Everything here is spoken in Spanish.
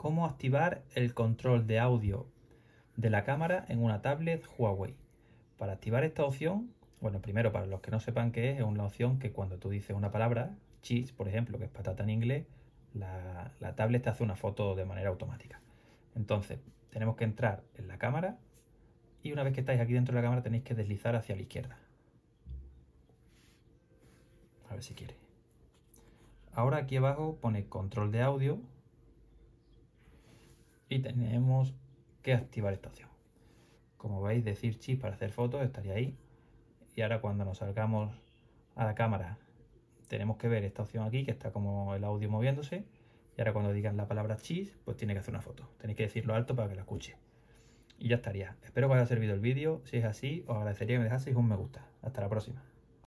cómo activar el control de audio de la cámara en una tablet Huawei. Para activar esta opción, bueno, primero para los que no sepan qué es, es una opción que cuando tú dices una palabra, cheese, por ejemplo, que es patata en inglés, la, tablet te hace una foto de manera automática. Entonces, tenemos que entrar en la cámara y una vez que estáis aquí dentro de la cámara tenéis que deslizar hacia la izquierda. A ver si quiere. Ahora aquí abajo pone control de audio, y tenemos que activar esta opción. Como veis, decir chis para hacer fotos estaría ahí. Y ahora cuando nos salgamos a la cámara, tenemos que ver esta opción aquí, que está como el audio moviéndose. Y ahora cuando digan la palabra chis, pues tiene que hacer una foto. Tenéis que decirlo alto para que la escuche. Y ya estaría. Espero que os haya servido el vídeo. Si es así, os agradecería que me dejaseis un me gusta. Hasta la próxima.